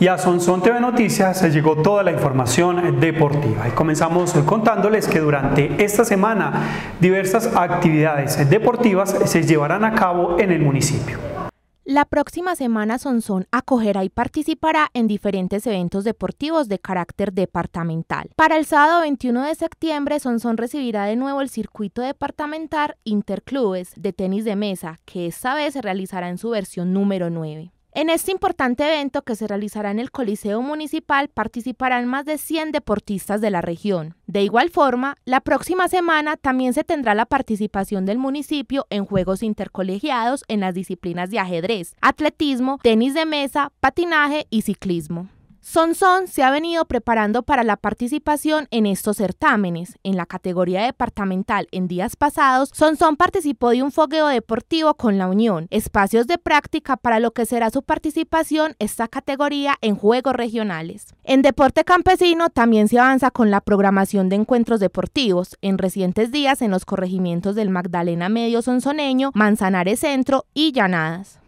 y a Sonson TV Noticias se llegó toda la información deportiva. Y comenzamos contándoles que durante esta semana diversas actividades deportivas se llevarán a cabo en el municipio. La próxima semana Sonsón acogerá y participará en diferentes eventos deportivos de carácter departamental. Para el sábado 21 de septiembre, Sonson recibirá de nuevo el circuito departamental Interclubes de tenis de mesa, que esta vez se realizará en su versión número 9. En este importante evento que se realizará en el Coliseo Municipal participarán más de 100 deportistas de la región. De igual forma, la próxima semana también se tendrá la participación del municipio en juegos intercolegiados en las disciplinas de ajedrez, atletismo, tenis de mesa, patinaje y ciclismo. Sonson se ha venido preparando para la participación en estos certámenes. En la categoría departamental en días pasados, Sonson participó de un fogueo deportivo con la Unión, espacios de práctica para lo que será su participación esta categoría en juegos regionales. En deporte campesino también se avanza con la programación de encuentros deportivos. En recientes días en los corregimientos del Magdalena Medio Sonsoneño, Manzanares Centro y Llanadas.